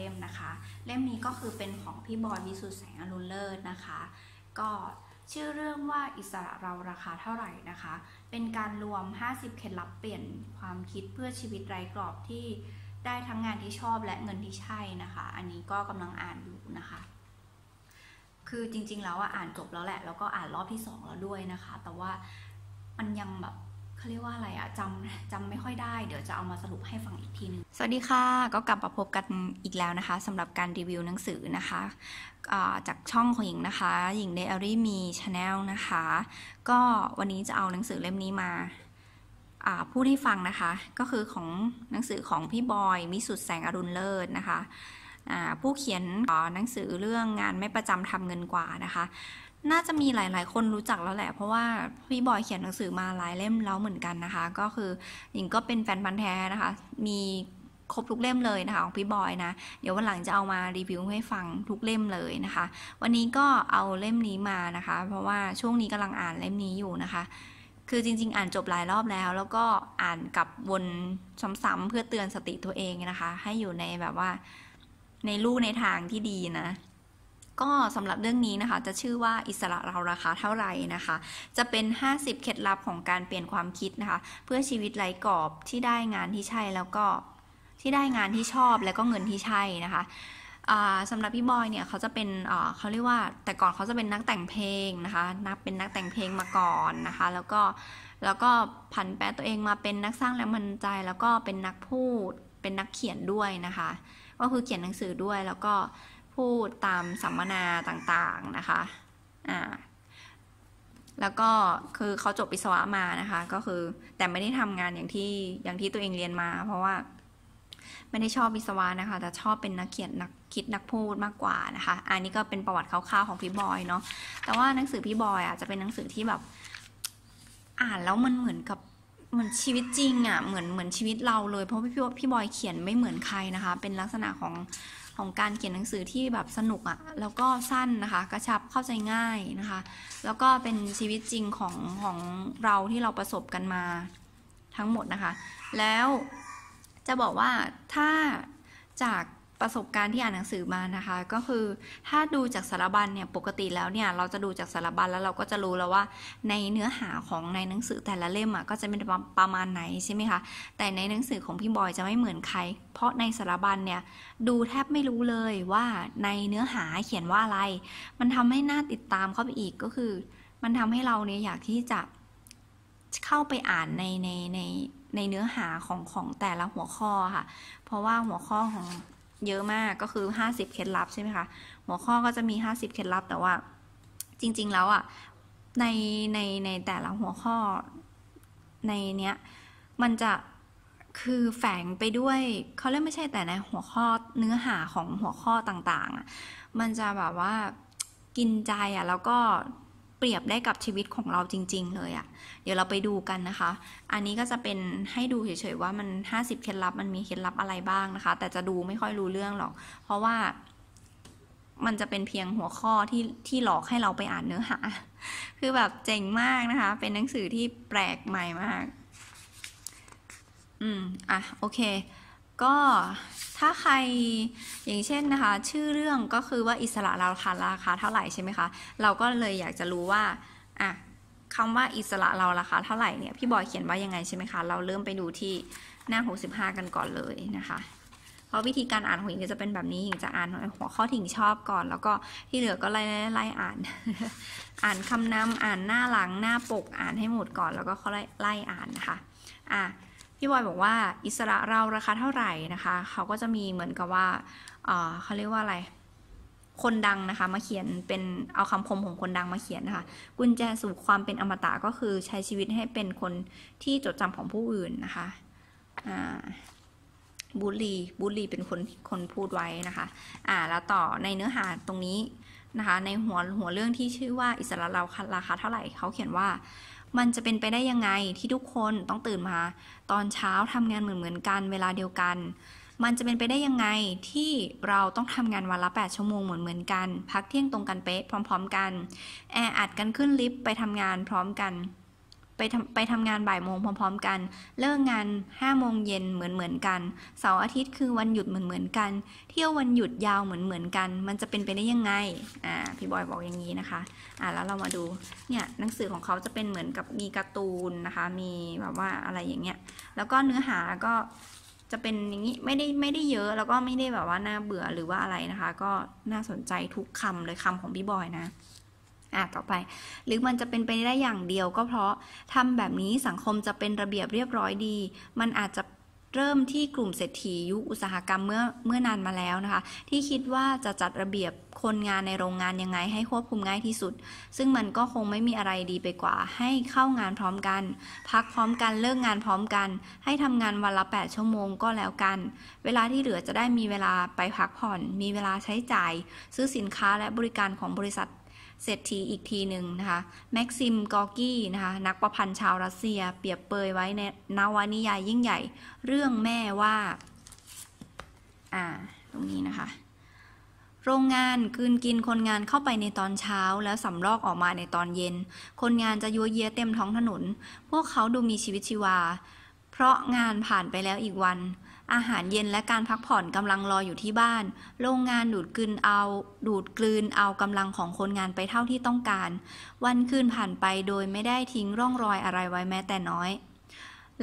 เล่มนะคะเล่มนี้ก็คือเป็นของพี่บอยวิสุทธ์แสงอรุณเลิศนะคะ ก็ชื่อเรื่องว่าอิสระเราราคาเท่าไหร่นะคะ เป็นการรวม 50เคล็ดลับเปลี่ยนความคิดเพื่อชีวิตไร้กรอบที่ได้ทั้งงานที่ชอบและเงินที่ใช่นะคะ อันนี้ก็กำลังอ่านอยู่นะคะ คือจริงๆแล้วอ่านจบแล้วแหละ แล้วก็อ่านรอบที่2แล้วด้วยนะคะ แต่ว่ามันยังแบบเขาเรียกว่าอะไรอะจำจำไม่ค่อยได้ เดี๋ยวจะเอามาสรุปให้ฟังอีกทีนึง สวัสดีค่ะก็กลับมาพบกันอีกแล้วนะคะสำหรับการรีวิวหนังสือนะคะจากช่องของหญิงนะคะ หญิงเดอารี่มีชาแนลนะคะ ก็วันนี้จะเอาหนังสือเล่มนี้มาพูดให้ฟังนะคะ ก็คือของหนังสือของพี่บอยมิสุดแสงอรุณเลิศนะคะผู้เขียนหนังสือเรื่องงานไม่ประจำทำเงินกว่านะคะน่าจะมีหลาย ๆ คนรู้จักแล้วแหละ เพราะว่าพี่บอยเขียนหนังสือมาหลายเล่มแล้วเหมือนกันนะคะ ก็คือหญิงก็เป็นแฟนพันธ์แท้นะคะ มีครบทุกเล่มเลยนะคะของพี่บอยนะ เดี๋ยววันหลังจะเอามารีวิวให้ฟังทุกเล่มเลยนะคะ วันนี้ก็เอาเล่มนี้มานะคะเพราะว่าช่วงนี้กำลังอ่านเล่มนี้อยู่นะคะ คือจริง ๆ อ่านจบหลายรอบแล้ว แล้วก็อ่านกลับวนซ้ำๆเพื่อเตือนสติตัวเองนะคะ ให้อยู่ในแบบว่าในลู่ในทางที่ดีนะก็สำหรับเรื่องนี้นะคะจะชื่อว่าอิสระเราราคาเท่าไหร่นะคะ จะเป็น 50เคล็ดลับของการเปลี่ยนความคิดนะคะเพื่อชีวิตไร้กรอบที่ได้งานที่ใช่แล้วก็ที่ได้งานที่ชอบแล้วก็เงินที่ใช่นะคะสำหรับพี่บอยเนี่ย เขาจะเป็นเขาเรียกว่าแต่ก่อนเขาจะเป็นนักแต่งเพลงนะคะ นักเป็นนักแต่งเพลงมาก่อนนะคะ แล้วก็แล้วก็ผันแปรตัวเองมาเป็นนักสร้างแรงบันใจ แล้วก็เป็นนักพูดเป็นนักเขียนด้วยนะคะ ก็คือเขียนหนังสือด้วยแล้วก็พูดตามสัมมนาต่างๆนะคะ อ่า แล้วก็คือเขาจบปิศวะมานะคะ ก็คือแต่ไม่ได้ทำงานอย่างที่อย่างที่ตัวเองเรียนมา เพราะว่าไม่ได้ชอบวิศวะนะคะ แต่ชอบเป็นนักเขียนนักคิดนักพูดมากกว่านะคะ อันนี้ก็เป็นประวัติคร่าวๆของพี่บอยเนาะแต่ว่าหนังสือพี่บอยอ่ะจะเป็นหนังสือที่แบบ อ่านแล้วมันเหมือนกับเหมือนชีวิตจริง อ่ะเหมือนเหมือนชีวิตเราเลยเพราะพี่พี่บอยเขียนไม่เหมือนใครนะคะ เป็นลักษณะของของการเขียนหนังสือที่แบบสนุกอะแล้วก็สั้นนะคะ กระชับเข้าใจง่ายนะคะ แล้วก็เป็นชีวิตจริงของของเราที่เราประสบกันมาทั้งหมดนะคะ แล้วจะบอกว่าถ้าจากประสบการณ์ที่อ่านหนังสือมานะคะ ก็คือถ้าดูจากสารบัญเนี่ยปกติแล้วเนี่ย เราจะดูจากสารบัญแล้วเราก็จะรู้แล้วว่า ในเนื้อหาของในหนังสือแต่ละเล่มอ่ะก็จะเป็นประมาณไหนใช่ไหมคะ แต่ในหนังสือของพี่บอยจะไม่เหมือนใคร เพราะในสารบัญเนี่ย ดูแทบไม่รู้เลยว่าในเนื้อหาเขียนว่าอะไร มันทำให้น่าติดตามเข้าไปอีกก็คือ มันทำให้เราเนี่ยอยากที่จะเข้าไปอ่านในในในในเนื้อหาของของแต่ละหัวข้อค่ะ เพราะว่าหัวข้อของเยอะมากก็คือ 50 เคล็ดลับใช่ไหมคะ หัวข้อก็จะมี 50 เคล็ดลับแต่ว่า จริงๆแล้วอะ่ะ ในในในแต่ละหัวข้อในเนี้ย มันจะคือแฝงไปด้วย เขาเรียกไม่ใช่แต่ในหัวข้อเนื้อหาของหัวข้อต่างๆ อ่ะ มันจะแบบว่ากินใจอ่ะ แล้วก็เปรียบได้กับชีวิตของเราจริง ๆ เลยอะ่ะ เดี๋ยวเราไปดูกันนะคะ อันนี้ก็จะเป็นให้ดูเฉยๆว่ามัน 50เคล็ดลับ มันมีเคล็ดลับอะไรบ้างนะคะ แต่จะดูไม่ค่อยรู้เรื่องหรอก เพราะว่ามันจะเป็นเพียงหัวข้อที่ที่หลอกให้เราไปอ่านเนื้อหา คือแบบเจ๋งมากนะคะ เป็นหนังสือที่แปลกใหม่มาก อืม อ่ะ โอเคก็ถ้าใครอย่างเช่นนะคะชื่อเรื่องก็คือว่าอิสระเราคาราคาเท่าไหร่ใช่ไหมคะ เราก็เลยอยากจะรู้ว่าอ่ะคำว่าอิสระเราราคาเท่าไหร่เนี่ยพี่บอยเขียนว่ายังไงใช่ไหมคะ เราเริ่มไปดูที่หน้า 65 กันก่อนเลยนะคะ เพราะวิธีการอ่านหัวหิงจะเป็นแบบนี้หญิงจะอ่านหัวข้อที่หญิงชอบก่อนแล้วก็ที่เหลือก็ไล่ไล่อ่าน อ่านคำนำอ่านหน้าหลังหน้าปกอ่านให้หมดก่อนแล้วก็ค่อยไล่อ่านนะคะ อ่ะพี่บอยบอกว่าอิสระเราราคาเท่าไหร่นะคะ เขาก็จะมีเหมือนกับว่าเขาเรียกว่าอะไร คนดังนะคะ มาเขียนเป็นเอาคำคมของคนดังมาเขียนนะคะกุญแจสู่ความเป็นอมตะ ก็คือใช้ชีวิตให้เป็นคนที่จดจำของผู้อื่นนะคะบูลลีบูลลีเป็นคนคนพูดไว้นะคะ อ่า แล้วต่อในเนื้อหาตรงนี้นะคะ ในหัวหัวเรื่องที่ชื่อว่าอิสระเราราคาเท่าไหร่เขาเขียนว่ามันจะเป็นไปได้ยังไงที่ทุกคนต้องตื่นมา ตอนเช้าทำงานเหมือนเหมือนกันเวลาเดียวกัน มันจะเป็นไปได้ยังไงที่เราต้องทำงานวันละ 8 ชั่วโมงเหมือนเหมือนกัน พักเที่ยงตรงกันเป๊ะพร้อมๆกัน แอร์อัดกันขึ้นลิฟต์ไปทำงานพร้อมกันไปทำไปทำงานบ่ายโมงพร้อม ๆ กัน เลิกงาน5้าโมงเย็นเหมือนเหมือนกัน เสาร์อาทิตย์คือวันหยุดเหมือนเหมือนกัน เที่ยววันหยุดยาวเหมือนเหมือนกัน มันจะเป็นไปได้ยังไง อ่า พี่บอยบอกอย่างนี้นะคะ อ่าแล้วเรามาดู เนี่ยหนังสือของเขาจะเป็นเหมือนกับมีการ์ตูนนะคะ มีแบบว่าอะไรอย่างเงี้ย แล้วก็เนื้อหาก็จะเป็นอย่างนี้ไม่ได้ไม่ได้เยอะแล้วก็ไม่ได้แบบว่าน่าเบื่อหรือว่าอะไรนะคะ ก็น่าสนใจทุกคำเลยคำของพี่บอยนะอ่ะต่อไป หรือมันจะเป็นไปได้อย่างเดียวก็เพราะทำแบบนี้สังคมจะเป็นระเบียบเรียบร้อยดี มันอาจจะเริ่มที่กลุ่มเศรษฐี ยุคอุตสาหกรรมเมื่อเมื่อนานมาแล้วนะคะ ที่คิดว่าจะจัดระเบียบคนงานในโรงงานยังไงให้ควบคุมง่ายที่สุด ซึ่งมันก็คงไม่มีอะไรดีไปกว่า ให้เข้างานพร้อมกัน พักพร้อมกันเลิกงานพร้อมกัน ให้ทำงานวันละ 8 ชั่วโมงก็แล้วกัน เวลาที่เหลือจะได้มีเวลาไปพักผ่อน มีเวลาใช้จ่ายซื้อสินค้าและบริการของบริษัทเศรษฐีอีกทีหนึ่งนะคะ แม็กซิม กอกี้ นะคะ นักประพันธ์ชาวรัสเซีย เปรียบเปยไว้ในนวนิยายยิ่งใหญ่เรื่องแม่ว่าอ่า ตรงนี้นะคะ โรงงาน คืนกินคนงานเข้าไปในตอนเช้าแล้วสำรอกออกมาในตอนเย็น คนงานจะยัวเยียเต็มท้องถนน พวกเขาดูมีชีวิตชีวา เพราะงานผ่านไปแล้วอีกวันอาหารเย็นและการพักผ่อนกำลังรออยู่ที่บ้าน โรงงานดูดกลืนเอา ดูดกลืน เอากำลังของคนงานไปเท่าที่ต้องการ วันคืนผ่านไปโดยไม่ได้ทิ้งร่องรอยอะไรไว้แม้แต่น้อย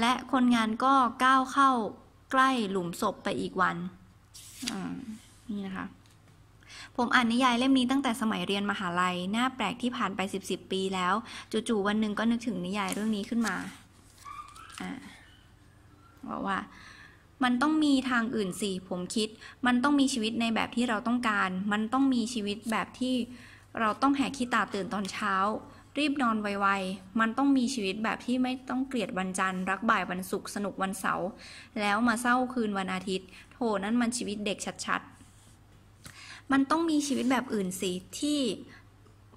และคนงานก็ก้าวเข้าใกล้หลุมศพไปอีกวันนี่นะคะ ผมอ่านนิยายเล่มนี้ตั้งแต่สมัยเรียนมหาลัยหน้าแปลกที่ผ่านไปสิบสิบปีแล้ว จู่ๆวันหนึ่งก็นึกถึงนิยายเรื่องนี้ขึ้นมาอ่าบอกว่ามันต้องมีทางอื่นสิผมคิด มันต้องมีชีวิตในแบบที่เราต้องการ มันต้องมีชีวิตแบบที่เราต้องแหกขี้ตาตื่นตอนเช้า รีบนอนไวๆ มันต้องมีชีวิตแบบที่ไม่ต้องเกลียดวันจันทร์รักบ่ายวันศุกร์สนุกวันเสาร์แล้วมาเศร้าคืนวันอาทิตย์โถนั่นมันชีวิตเด็กชัดๆ มันต้องมีชีวิตแบบอื่นสิที่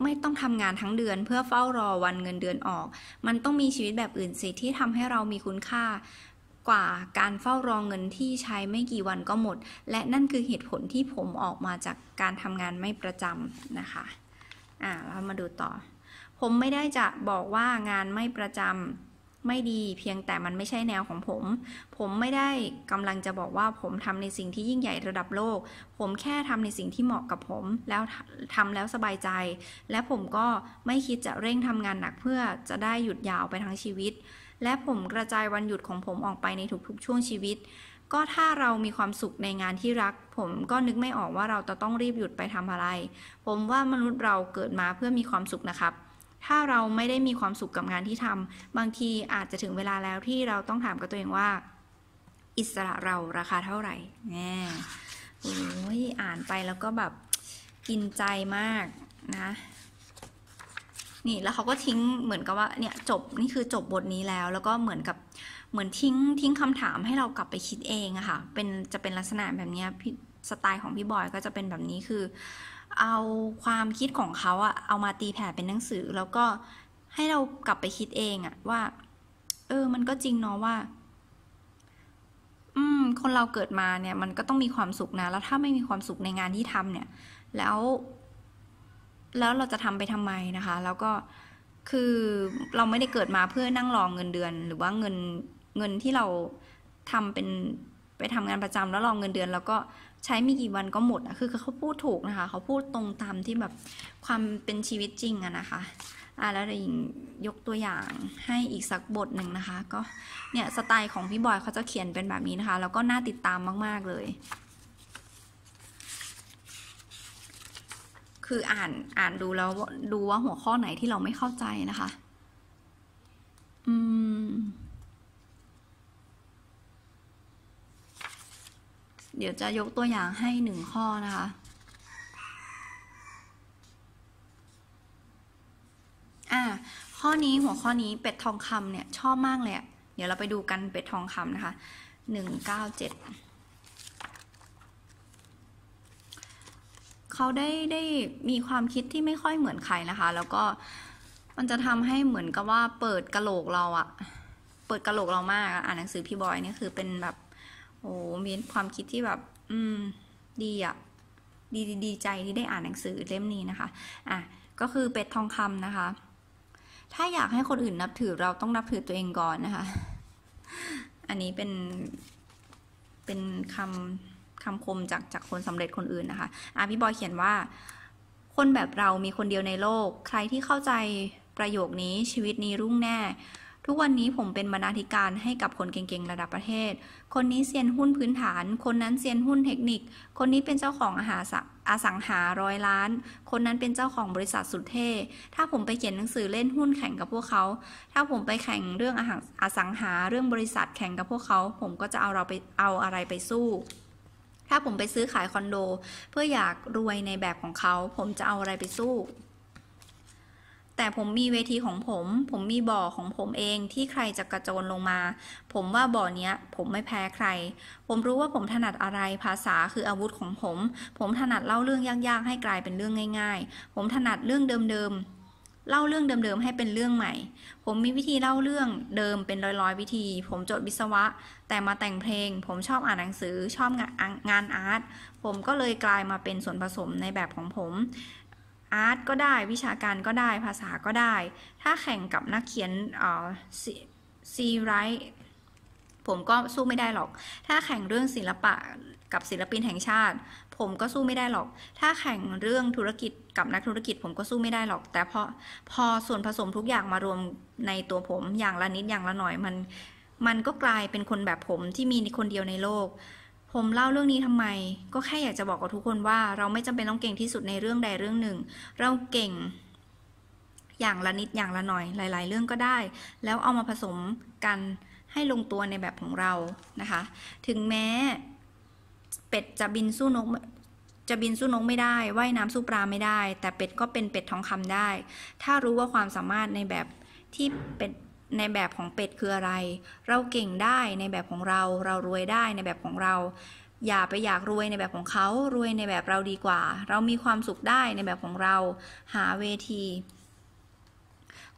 ไม่ต้องทำงานทั้งเดือนเพื่อเฝ้ารอวันเงินเดือนออก มันต้องมีชีวิตแบบอื่นสิที่ทำให้เรามีคุณค่ากว่าการเฝ้ารองเงินที่ใช้ไม่กี่วันก็หมด และนั่นคือเหตุผลที่ผมออกมาจากการทำงานไม่ประจำนะคะอ่าเรามาดูต่อ ผมไม่ได้จะบอกว่างานไม่ประจำไม่ดีเพียงแต่มันไม่ใช่แนวของผม ผมไม่ได้กำลังจะบอกว่าผมทำในสิ่งที่ยิ่งใหญ่ระดับโลก ผมแค่ทำในสิ่งที่เหมาะกับผมแล้วทำแล้วสบายใจ และผมก็ไม่คิดจะเร่งทำงานหนัก เพื่อจะได้หยุดยาวไปทั้งชีวิตและผมกระจายวันหยุดของผมออกไปในทุกๆ ช่วงชีวิต ก็ถ้าเรามีความสุขในงานที่รัก ผมก็นึกไม่ออกว่าเราจะต้องรีบหยุดไปทำอะไร ผมว่ามนุษย์เราเกิดมาเพื่อมีความสุขนะครับ ถ้าเราไม่ได้มีความสุขกับงานที่ทำบางทีอาจจะถึงเวลาแล้วที่เราต้องถามกับตัวเองว่า อิสระเราราคาเท่าไหร่แง่โอ้ยอ่านไปแล้วก็แบบกินใจมากนะนี่แล้วเขาก็ทิ้งเหมือนกับว่าเนี่ย จบนี่คือจบบทนี้แล้ว แล้วก็เหมือนกับ เหมือนทิ้งทิ้งคำถามให้เรากลับไปคิดเองอะค่ะ เป็นจะเป็นลักษณะแบบนี้พี่สไตล์ของพี่บอยก็จะเป็นแบบนี้คือ เอาความคิดของเขาอะเอามาตีแผ่เป็นหนังสือ แล้วก็ให้เรากลับไปคิดเองอะว่า เออ มันก็จริงเนาะว่า อืม คนเราเกิดมาเนี่ย มันก็ต้องมีความสุขนะ แล้วถ้าไม่มีความสุขในงานที่ทำ เนี่ย แล้วแล้วเราจะทำไปทำไมนะคะ แล้วก็คือเราไม่ได้เกิดมาเพื่อนั่งรองเงินเดือน หรือว่าเงินเงินที่เราทำเป็นไปทำงานประจำแล้วรองเงินเดือน แล้วก็ใช้ไม่กี่วันก็หมดอะคือ เขาพูดถูกนะคะ เขาพูดตรงตามที่แบบความเป็นชีวิตจริงอะนะคะ อ่ะแล้วหญิงยกตัวอย่างให้อีกสักบทหนึ่งนะคะ ก็เนี่ยสไตล์ของพี่บอยเขาจะเขียนเป็นแบบนี้นะคะแล้วก็น่าติดตามมาก ๆเลยคืออ่านอ่านดูแล้วดูว่าหัวข้อไหนที่เราไม่เข้าใจนะคะอืมเดี๋ยวจะยกตัวอย่างให้หนึ่งข้อนะคะ อ่า ข้อนี้หัวข้อนี้เป็ดทองคำเนี่ย ชอบมากเลย เดี๋ยวเราไปดูกันเป็ดทองคำนะคะ หนึ่งเก้าเจ็ดเขาได้ได้มีความคิดที่ไม่ค่อยเหมือนใครนะคะ แล้วก็มันจะทำให้เหมือนกับว่าเปิดกระโหลกเราอะเปิดกระโหลกเรามากอ่านหนังสือพี่บอยนี่คือเป็นแบบ โอ้มีความคิดที่แบบ อืม ดีอะดีดีใจที่ได้อ่านหนังสือเล่มนี้นะคะ อ่ะ ก็คือเป็ดทองคำนะคะ ถ้าอยากให้คนอื่นนับถือเราต้องนับถือตัวเองก่อนนะคะ อันนี้เป็นเป็นคำคำคมจากจากคนสำเร็จคนอื่นนะคะ อ่ะพี่บอยเขียนว่า คนแบบเรามีคนเดียวในโลก ใครที่เข้าใจประโยคนี้ชีวิตนี้รุ่งแน่ ทุกวันนี้ผมเป็นบรรณาธิการให้กับคนเก่งๆ ระดับประเทศ คนนี้เซียนหุ้นพื้นฐาน คนนั้นเซียนหุ้นเทคนิค คนนี้เป็นเจ้าของอาหารอสังหาร้อยล้าน คนนั้นเป็นเจ้าของบริษัทสุดเท่ถ้าผมไปเขียนหนังสือเล่นหุ้นแข่งกับพวกเขา ถ้าผมไปแข่งเรื่องอาหารอสังหาเรื่องบริษัทแข่งกับพวกเขา ผมก็จะเอาเราไปเอาอะไรไปสู้ถ้าผมไปซื้อขายคอนโด เพื่ออยากรวยในแบบของเขา ผมจะเอาอะไรไปสู้ แต่ผมมีเวทีของผม ผมมีบ่อของผมเองที่ใครจะกระโจนลงมา ผมว่าบ่อเนี้ยผมไม่แพ้ใคร ผมรู้ว่าผมถนัดอะไรภาษาคืออาวุธของผม ผมถนัดเล่าเรื่องยากๆให้กลายเป็นเรื่องง่าย ๆ ผมถนัดเรื่องเดิมๆเล่าเรื่องเดิม ๆ ให้เป็นเรื่องใหม่ ผมมีวิธีเล่าเรื่องเดิมเป็นร้อยๆ วิธี ผมจดวิศวะ แต่มาแต่งเพลง ผมชอบอ่านหนังสือชอบงานงานอาร์ตผมก็เลยกลายมาเป็นส่วนผสมในแบบของผม อาร์ตก็ได้วิชาการก็ได้ภาษาก็ได้ ถ้าแข่งกับนักเขียนซีไรท์ผมก็สู้ไม่ได้หรอก ถ้าแข่งเรื่องศิลปะกับศิลปินแห่งชาติ ผมก็สู้ไม่ได้หรอก ถ้าแข่งเรื่องธุรกิจกับนักธุรกิจ ผมก็สู้ไม่ได้หรอก แต่พอพอส่วนผสมทุกอย่างมารวมในตัวผมอย่างละนิดอย่างละหน่อย มัน มันก็กลายเป็นคนแบบผมที่มีคนเดียวในโลก ผมเล่าเรื่องนี้ทำไม ก็แค่อยากจะบอกกับทุกคนว่า เราไม่จำเป็นต้องเก่งที่สุดในเรื่องใดเรื่องหนึ่ง เราเก่งอย่างละนิดอย่างละหน่อยหลาย ๆ เรื่องก็ได้ แล้วเอามาผสมกันให้ลงตัวในแบบของเรานะคะ ถึงแม้เป็ดจะบินสู้นกจะบินสู้นกไม่ได้ ว่ายน้ำสู้ปลาไม่ได้ แต่เป็ดก็เป็นเป็ดทองคำได้ ถ้ารู้ว่าความสามารถในแบบที่เป็ดในแบบของเป็ดคืออะไร เราเก่งได้ในแบบของเรา เรารวยได้ในแบบของเรา อย่าไปอยากรวยในแบบของเขา รวยในแบบเราดีกว่า เรามีความสุขได้ในแบบของเรา หาเวที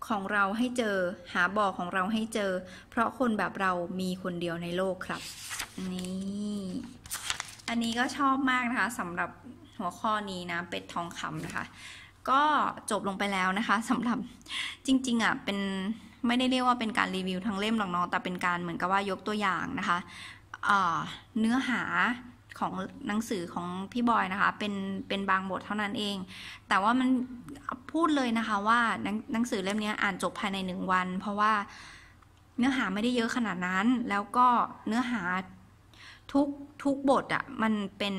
ของเราให้เจอหาบ่อของเราให้เจอ เพราะคนแบบเรามีคนเดียวในโลกครับ นี่อันนี้ก็ชอบมากนะคะสำหรับหัวข้อนี้นะเป็ดทองคำนะคะ ก็จบลงไปแล้วนะคะสำหรับจริงๆอ่ะเป็นไม่ได้เรียกว่าเป็นการรีวิวทั้งเล่มหรอกเนาะแต่เป็นการเหมือนกับว่ายกตัวอย่างนะคะเนื้อหาของหนังสือของพี่บอยนะคะ เป็นเป็นบางบทเท่านั้นเอง แต่ว่ามันพูดเลยนะคะว่า หนหนังสือเล่มนี้อ่านจบภายในหนึ่งวัน เพราะว่าเนื้อหาไม่ได้เยอะขนาดนั้น แล้วก็เนื้อหาทุกทุกบทอะ่ะมันเป็น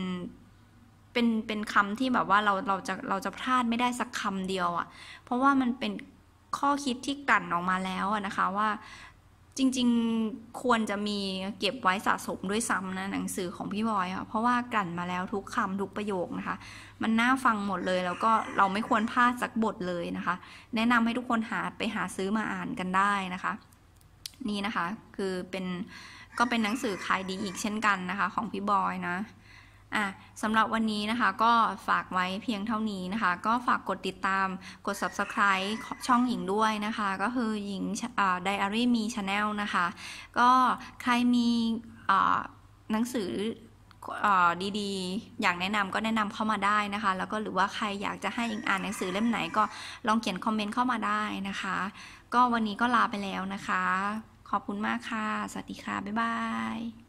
เป็นเป็นคำที่แบบว่าเราเราจะเราจะพลาดไม่ได้สักคำเดียวอะ่ะ เพราะว่ามันเป็นข้อคิดที่กลั่นออกมาแล้วนะคะ ว่าจริง ๆ ควรจะมีเก็บไว้สะสมด้วยซ้ำนะหนังสือของพี่บอยค่ะเพราะว่ากลั่นมาแล้วทุกคำทุกประโยคนะคะ มันน่าฟังหมดเลย แล้วก็เราไม่ควรพลาดสักบทเลยนะคะ แนะนำให้ทุกคนหาไปหาซื้อมาอ่านกันได้นะคะ นี่นะคะ คือเป็นก็เป็นหนังสือขายดีอีกเช่นกันนะคะ ของพี่บอยนะอ่ะสำหรับวันนี้นะคะก็ฝากไว้เพียงเท่านี้นะคะ ก็ฝากกดติดตามกด subscribe ช่องหญิงด้วยนะคะ ก็คือหญิงไดอารี่มีช n แนลนะคะ ก็ใครมีหนังสือดีๆ อยากแนะนำก็แนะนำเข้ามาได้นะคะ แล้วก็หรือว่าใครอยากจะให้อิงอ่านหนังสือเล่มไหนก็ลองเขียนคอมเมนต์เข้ามาได้นะคะ ก็วันนี้ก็ลาไปแล้วนะคะ ขอบคุณมากค่ะ สวัสดีค่ะ บ๊ายบาย